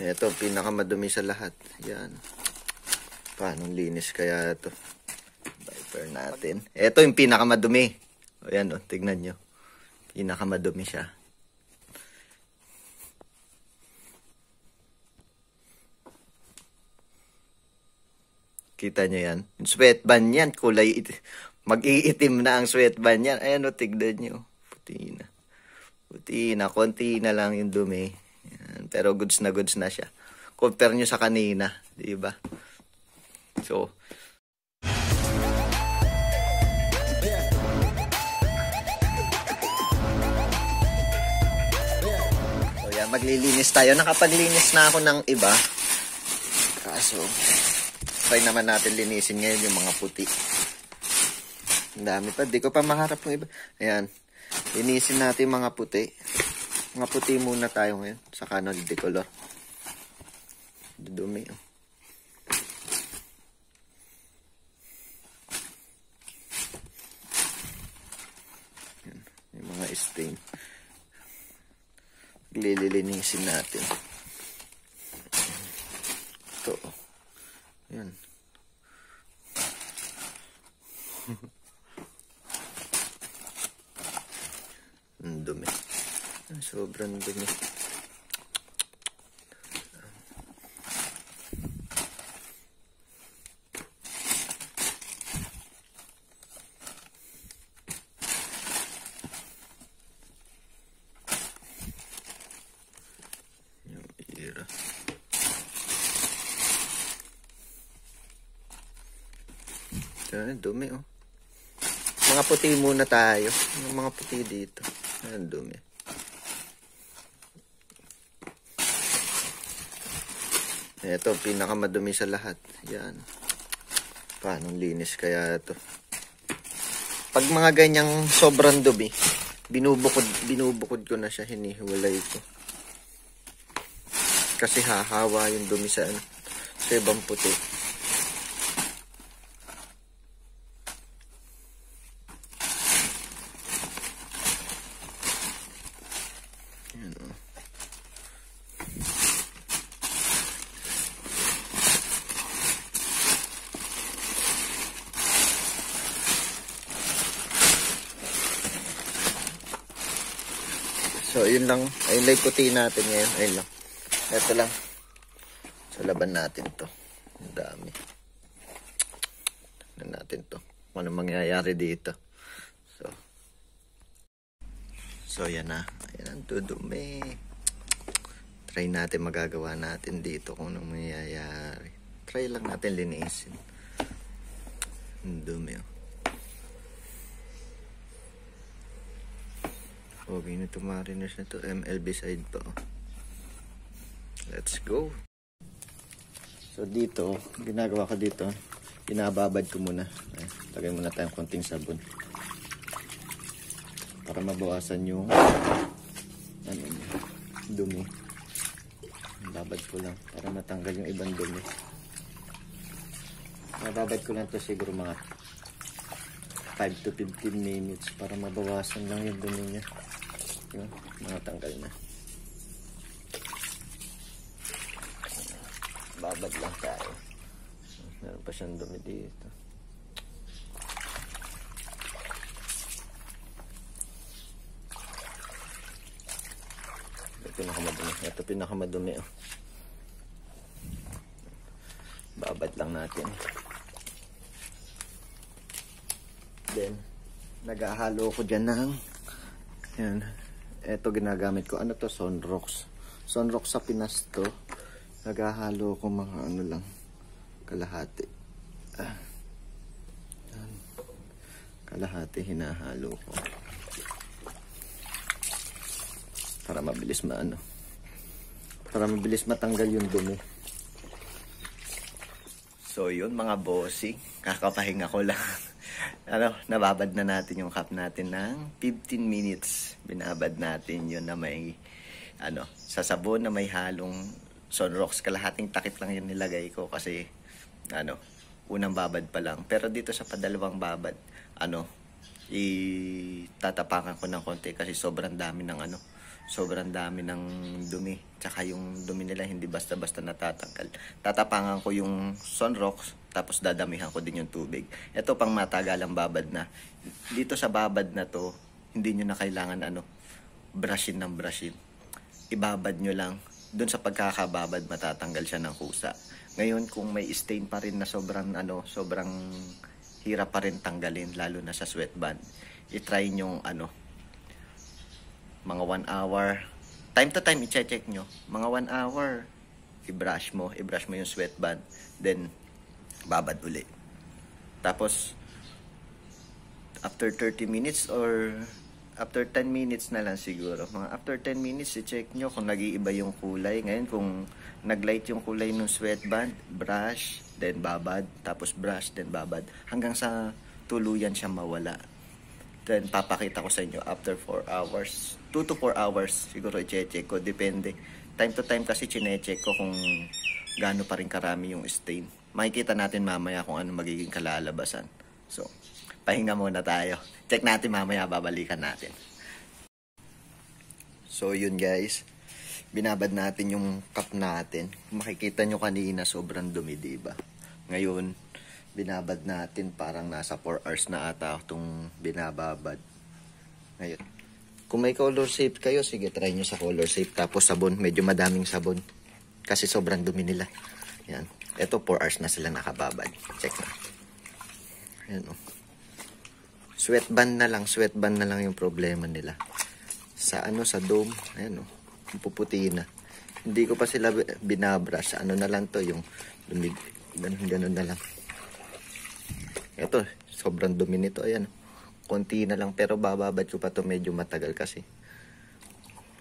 Ito, pinakamadumi sa lahat. Yan. Paano linis kaya ito? Diaper natin. Ito yung pinakamadumi. O yan o, tignan nyo. Pinakamadumi siya. Kita nyo yan. Yung sweatband yan, kulay mag-iitim na ang sweatband yan. Ayan o, tignan nyo. Puti na. Puti na. Konti na lang yung dumi. Pero goods na goods na siya. Compare nyo sa kanina, di ba? So, so yan, maglilinis tayo. Nakapaglinis na ako ng iba. Kaso, try naman natin linisin ngayon yung mga puti. Ang dami pa. Di ko pa maharap ng iba. Ayan. Linisin natin mga puti. Mga puti muna tayo ngayon. Sa kanon, decolor. Dudumi. Oh. Yan. Yung mga stain. Lililinisin natin. Ito. Oh. Yan. Sobrang dumi. Ayan, dumi oh. Mga puti muna tayo. Yung mga puti dito. Ayan, dumi. Ito, pinakamadumi sa lahat. Yan. Paano linis kaya ito? Pag mga ganyang sobrang dumi, binubukod, binubukod ko na siya, hinihiwalay ko. Kasi hahawa yung dumi sa ano, sa ibang puti. yun lang. Ayun lang puti natin ngayon. Ayun lang. Ito lang. So, laban natin to. Ang dami. Tignan natin to. Ano mangyayari dito. So, so yan na. Ayan ang dudumi. Try natin magagawa natin dito kung anong mangyayari. Try lang natin linisin. Ang dumi oh. Okay na to Mariners na to. MLB side pa. Oh. Let's go. So dito, ginagawa ko dito, pinababad ko muna. Eh, lagay muna tayong konting sabon. Para mabawasan yung ano, dumi. Babad ko lang para matanggal yung ibang dumi. Mababad ko lang to siguro mga 5 to 15 minutes para mabawasan lang yung dumi niya no? Hmm, mga tanggal na babad lang tayo meron pa siyang dumi dito ito pinakamadumi ito pinakamadumi oh. babad lang natin then nagahalo ko dyan ng yan eto ginagamit ko. Ano to? sunrox sunrox sa Pinas to. Naghahalo ko mga ano lang. Kalahati. Ah. Kalahati hinahalo ko. Para mabilis maano. Para mabilis matanggal yung dumi. So yun mga bossing. Kakapahinga ko lang. ano, nababad na natin yung cup natin ng 15 minutes. Binabad natin yun na may, ano, sa sabon na may halong sunrocks. Kalahating takip lang yun nilagay ko kasi, ano, unang babad pa lang. Pero dito sa padalawang babad, ano, itatapakan ko ng konti kasi sobrang dami ng ano, sobrang dami ng dumi. Tsaka yung dumi nila hindi basta-basta natatanggal. Tatapangan ko yung sunrocks tapos dadamihan ko din yung tubig. Ito pang matagalang babad na. Dito sa babad na to, hindi nyo na kailangan ano, brushin ng brushin. Ibabad nyo lang. Doon sa pagkakababad, matatanggal siya ng kusa. Ngayon, kung may stain pa rin na sobrang ano, sobrang hirap pa rin tanggalin, lalo na sa sweatband, itry nyo ano, mga 1 hour, time to time i-check nyo, mga 1 hour, i-brush mo, i-brush mo yung sweatband, then babad uli. Tapos, after 30 minutes or after 10 minutes na lang siguro. Mga after 10 minutes, i-check nyo kung nag-iiba yung kulay. Ngayon, kung naglight yung kulay ng sweatband, brush, then babad, tapos brush, then babad. Hanggang sa tuluyan siya mawala. Then, papakita ko sa inyo after 4 hours. 2 to 4 hours, siguro i-check ko. Depende. Time to time kasi chine-check ko kung gaano pa rin karami yung stain makikita natin mamaya kung ano magiging kalalabasan. So, pahinga muna tayo. Check natin mamaya, babalikan natin. So, yun guys. Binabad natin yung cup natin. Makikita nyo kanina, sobrang dumi, diba? Ngayon, binabad natin parang nasa 4 hours na ata itong binababad. Ngayon. Kung may color safe kayo, sige, try nyo sa color safe. Tapos sabon, medyo madaming sabon. Kasi sobrang dumi nila. Yan. Ito, 4 hours na sila nakababad. Check na. Ayan o. Oh. Sweatband na lang. Sweatband na lang yung problema nila. Sa ano, sa dome. Ayan o. Oh. Puputiin na. Hindi ko pa sila binabrush. Ano na lang to, yung lumig. Ganun, ganun na lang. Ito, sobrang dumi nito. Ayan o oh. konti na lang pero bababad ko pa to medyo matagal kasi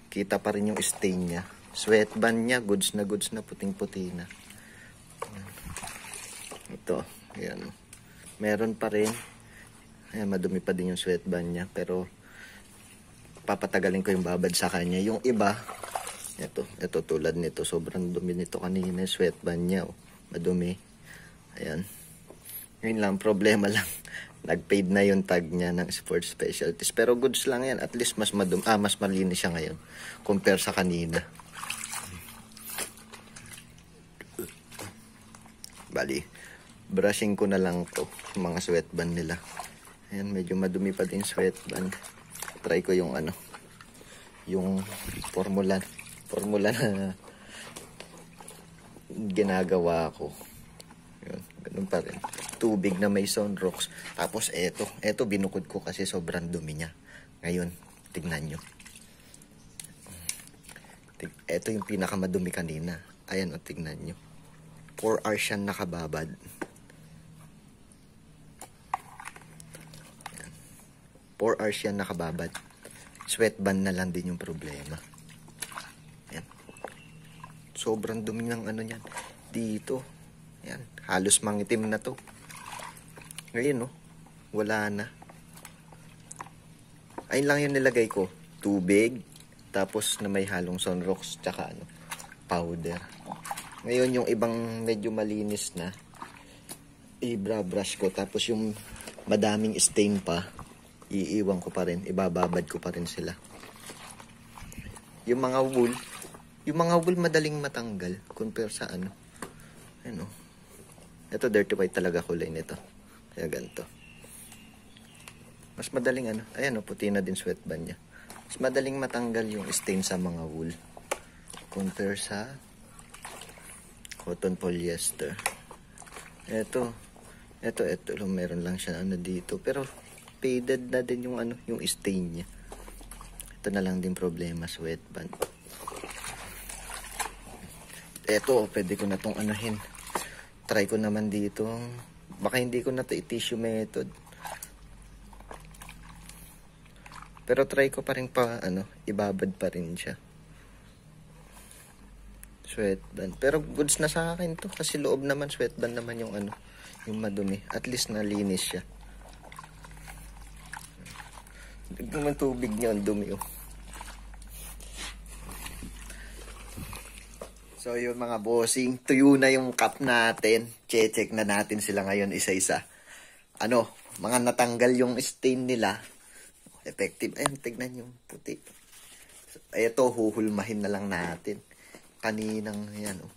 kita pa rin yung stain niya sweatband niya goods na goods na puting puti na ito, ayan. Meron pa rin. Ayan, madumi pa din yung sweatband niya. Pero, papatagalin ko yung babad sa kanya. Yung iba, ito, ito tulad nito. Sobrang dumi nito kanina. Sweatband niya, oh. madumi. Ayan. Ngayon lang, problema lang. nag paid na yung tag niya ng sports specialties. Pero goods lang yan. At least mas madum ah, mas malinis siya ngayon. Compare sa kanina. Bali, brushing ko na lang to mga sweatband nila. Ayan, medyo madumi pa din sweatband. Try ko yung ano, yung formula, formula na ginagawa ko. Yun, ganun pa rin. Tubig na may rocks Tapos eto, eto binukod ko kasi sobrang dumi niya. Ngayon, tignan nyo. Eto yung pinakamadumi kanina. Ayan, o, tignan nyo. 4 hours yan nakababad. Yan. 4 hours yan nakababad. Sweatband na lang din yung problema. Yan. Sobrang dumi ng ano niyan. Dito. Yan. Halos mangitim na to. Ngayon, no? wala na. Ayun lang yung nilagay ko. Tubig. Tapos na may halong sunrocks. Tsaka ano, powder. Ngayon yung ibang medyo malinis na, i-brush ko. Tapos yung madaming stain pa, iiwan ko pa rin. Ibababad ko pa rin sila. Yung mga wool, yung mga wool madaling matanggal compare sa ano. Ano? Ito dirty white talaga kulay nito. Kaya ganito. Mas madaling ano. Ayan o, oh, puti na din sweatband niya. Mas madaling matanggal yung stain sa mga wool. Compare sa Cotton polyester. Ito. Ito, ito. lang, Meron lang siya ano dito. Pero faded na din yung ano, yung stain niya. Ito na lang din problema sa wetband. Ito, oh, pwede ko na tong anuhin. Try ko naman dito. Baka hindi ko na to i-tissue method. Pero try ko pa rin pa, ano, ibabad pa rin siya. Sweatband. Pero goods na sa akin to. Kasi loob naman, sweatband naman yung ano, yung madumi. At least nalinis siya. Naman tubig niya, ang dumi oh. So yun mga bossing, tuyo na yung cup natin. Che-check na natin sila ngayon isa-isa. Ano, mga natanggal yung stain nila. Effective. Ayun, tignan yung puti. Ito, huhulmahin na lang natin kaninang yan oh.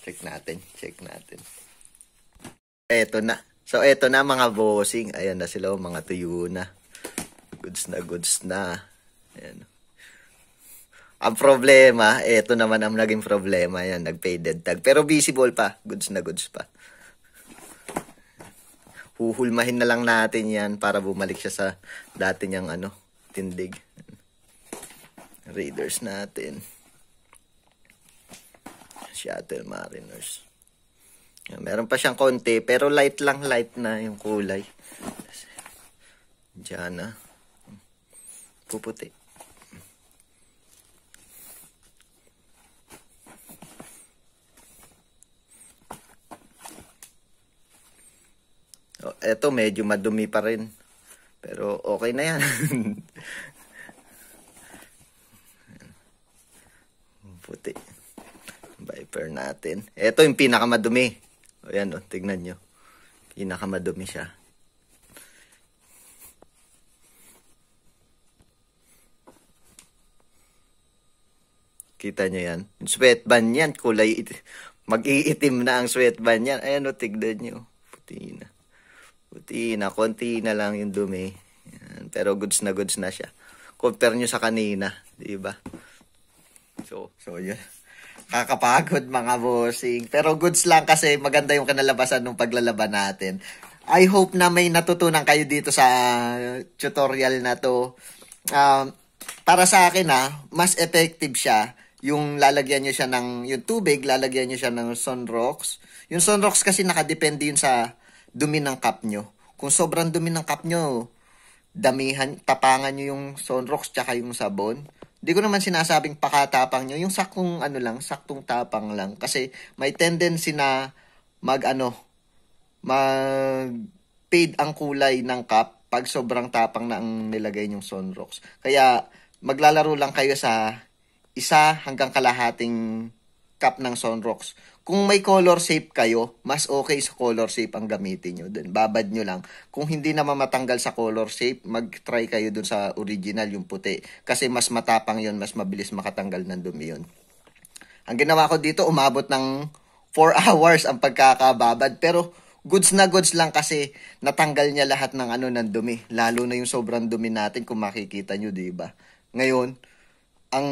Check natin, check natin. Eto na. So eto na mga bossing. Ayan na sila oh, mga tuyo na. Goods na, goods na. Ayan. Ang problema, eto naman ang naging problema. Ayan, nag-faded tag. Pero visible pa. Goods na, goods pa huhulmahin na lang natin yan para bumalik siya sa dati niyang ano Tindig. Raiders natin. Seattle Mariners. Meron pa siyang konti, pero light lang light na yung kulay. Diyan na. Puputi. Oh, eto medyo madumi pa rin. Pero okay na yan. Puti. Viper natin. Ito yung pinakamadumi. O yan o, tignan nyo. Pinakamadumi siya. Kita nyo yan. Yung ban yan, kulay, mag-iitim na ang sweat ban yan. Ayan o, tignan nyo. Puti na. Buti na, konti na lang yung dumi. Yan. Pero goods na goods na siya. Compare nyo sa kanina, di ba? So, so yun. Kakapagod mga bossing. Pero goods lang kasi maganda yung kanalabasan ng paglalaban natin. I hope na may natutunan kayo dito sa uh, tutorial na to. Um, para sa akin ha, ah, mas effective siya yung lalagyan nyo siya ng, yung tubig, lalagyan nyo siya ng sunrocks. Yung sunrocks kasi nakadepende yun sa dumi ng cup nyo. Kung sobrang dumi ng cup nyo, damihan, tapangan nyo yung sunrocks tsaka yung sabon. Hindi ko naman sinasabing pakatapang nyo. Yung sakong ano lang, saktong tapang lang. Kasi may tendency na mag ano, mag fade ang kulay ng cup pag sobrang tapang na ang nilagay nyong sunrocks. Kaya maglalaro lang kayo sa isa hanggang kalahating cup ng Sonrox. Kung may color safe kayo, mas okay sa color safe ang gamitin nyo. Dun, babad nyo lang. Kung hindi na mamatanggal sa color safe, mag-try kayo dun sa original, yung puti. Kasi mas matapang yon mas mabilis makatanggal ng dumi yon Ang ginawa ko dito, umabot ng 4 hours ang pagkakababad. Pero goods na goods lang kasi natanggal niya lahat ng ano ng dumi. Lalo na yung sobrang dumi natin kung makikita nyo, ba diba? Ngayon, ang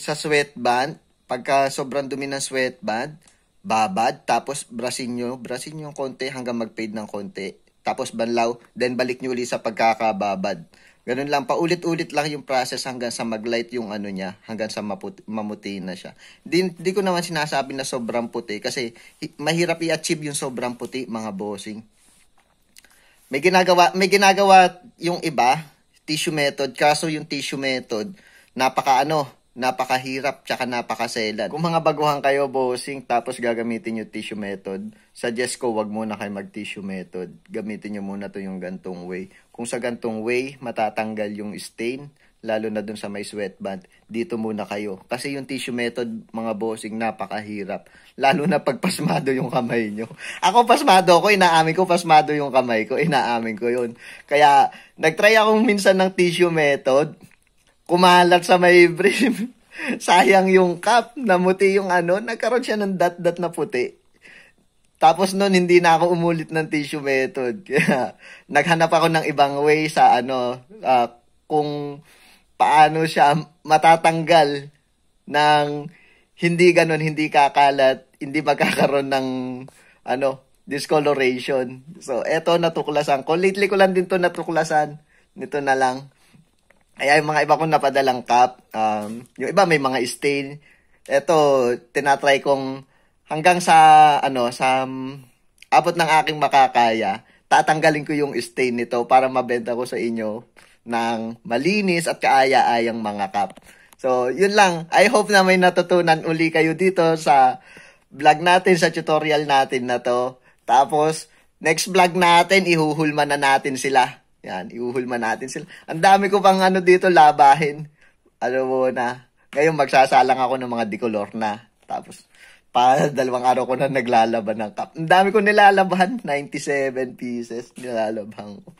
sa sweatband, pagka sobrang dumi ng bad, babad, tapos brasin nyo, brasin nyo konti hanggang mag-fade ng konti. Tapos banlaw, then balik nyo ulit sa pagkakababad. Ganun lang, paulit-ulit lang yung process hanggang sa mag-light yung ano niya, hanggang sa maputi, mamuti na siya. Di, di ko naman sinasabi na sobrang puti kasi mahirap i-achieve yung sobrang puti mga bossing. May ginagawa, may ginagawa yung iba, tissue method, kaso yung tissue method, napaka ano, napakahirap tsaka napakaselan. Kung mga baguhan kayo bossing tapos gagamitin yung tissue method, suggest ko wag muna kayo mag tissue method. Gamitin nyo muna to yung gantong way. Kung sa gantong way, matatanggal yung stain, lalo na dun sa may sweatband, dito muna kayo. Kasi yung tissue method, mga bossing, napakahirap. Lalo na pagpasmado yung kamay nyo. Ako pasmado ako, inaamin ko pasmado yung kamay ko, inaamin ko yun. Kaya, nagtry ako minsan ng tissue method, kumalat sa may brim. Sayang yung cup, namuti yung ano, nagkaroon siya ng dat-dat na puti. Tapos noon hindi na ako umulit ng tissue method. Kaya naghanap ako ng ibang way sa ano uh, kung paano siya matatanggal ng hindi ganun, hindi kakalat, hindi magkakaroon ng ano discoloration. So eto natuklasan ko. Lately ko lang din to natuklasan. Nito na lang. Ay, yung mga iba kong napadalang cup, um, yung iba may mga stain. Ito, tinatry kong hanggang sa, ano, sa um, abot ng aking makakaya, tatanggalin ko yung stain nito para mabenta ko sa inyo ng malinis at kaaya-ayang mga cup. So, yun lang. I hope na may natutunan uli kayo dito sa vlog natin, sa tutorial natin na to. Tapos, next vlog natin, ihuhulma na natin sila. Yan, iuhulma natin sila. Ang dami ko pang ano dito labahin. Ano mo na. Ngayon magsasalang ako ng mga decolor na. Tapos para dalawang araw ko na naglalaban ng cup. Ang dami ko nilalaban. 97 pieces nilalaban ko.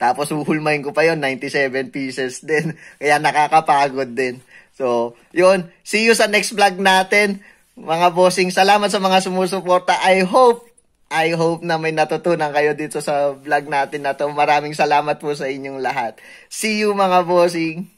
Tapos uhulmahin ko pa yon 97 pieces din. Kaya nakakapagod din. So, yon See you sa next vlog natin. Mga bossing, salamat sa mga sumusuporta. I hope I hope na may natutunan kayo dito sa vlog natin na to. Maraming salamat po sa inyong lahat. See you mga bossing!